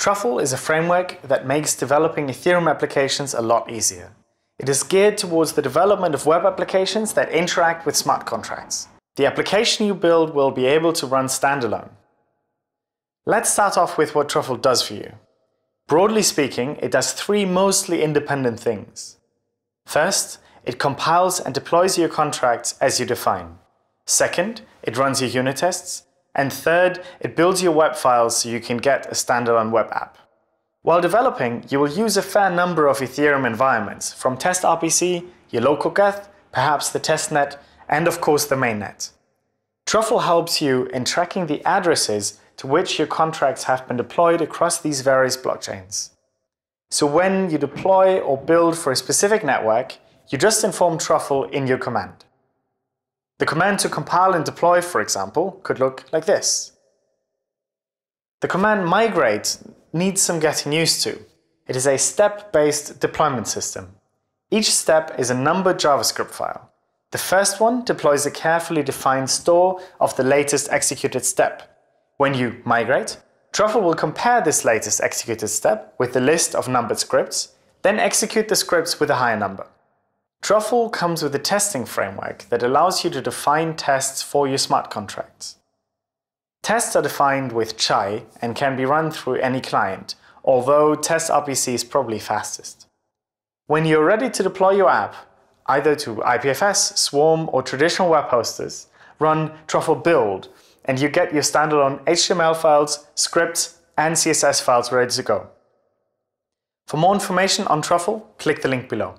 Truffle is a framework that makes developing Ethereum applications a lot easier. It is geared towards the development of web applications that interact with smart contracts. The application you build will be able to run standalone. Let's start off with what Truffle does for you. Broadly speaking, it does three mostly independent things. First, it compiles and deploys your contracts as you define. Second, it runs your unit tests. And third, it builds your web files so you can get a standalone web app. While developing, you will use a fair number of Ethereum environments, from TestRPC, your local Geth, perhaps the testnet, and of course the mainnet. Truffle helps you in tracking the addresses to which your contracts have been deployed across these various blockchains. So when you deploy or build for a specific network, you just inform Truffle in your command. The command to compile and deploy, for example, could look like this. The command migrate needs some getting used to. It is a step-based deployment system. Each step is a numbered JavaScript file. The first one deploys a carefully defined store of the latest executed step. When you migrate, Truffle will compare this latest executed step with the list of numbered scripts, then execute the scripts with a higher number. Truffle comes with a testing framework that allows you to define tests for your smart contracts. Tests are defined with Chai and can be run through any client, although Test RPC is probably fastest. When you're ready to deploy your app, either to IPFS, Swarm, or traditional web hosters, run Truffle build, and you get your standalone HTML files, scripts, and CSS files ready to go. For more information on Truffle, click the link below.